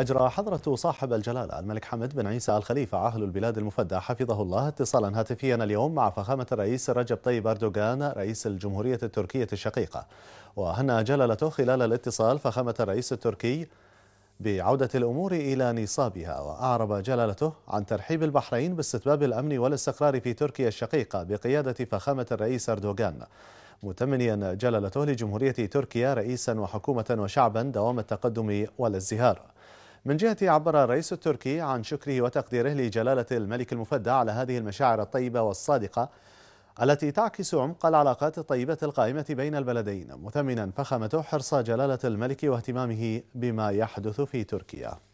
أجرى حضرة صاحب الجلالة الملك حمد بن عيسى الخليفة عاهل البلاد المفدى حفظه الله اتصالا هاتفيا اليوم مع فخامة الرئيس رجب طيب أردوغان رئيس الجمهورية التركية الشقيقة وهنأ جلالته خلال الاتصال فخامة الرئيس التركي بعودة الأمور إلى نصابها وأعرب جلالته عن ترحيب البحرين باستتباب الأمن والاستقرار في تركيا الشقيقة بقيادة فخامة الرئيس أردوغان متمنيا جلالته لجمهورية تركيا رئيسا وحكومة وشعبا دوام التقدم والازدهار من جهته عبر الرئيس التركي عن شكره وتقديره لجلالة الملك المفدى على هذه المشاعر الطيبة والصادقة التي تعكس عمق العلاقات الطيبة القائمة بين البلدين مثمنا فخامته حرص جلالة الملك واهتمامه بما يحدث في تركيا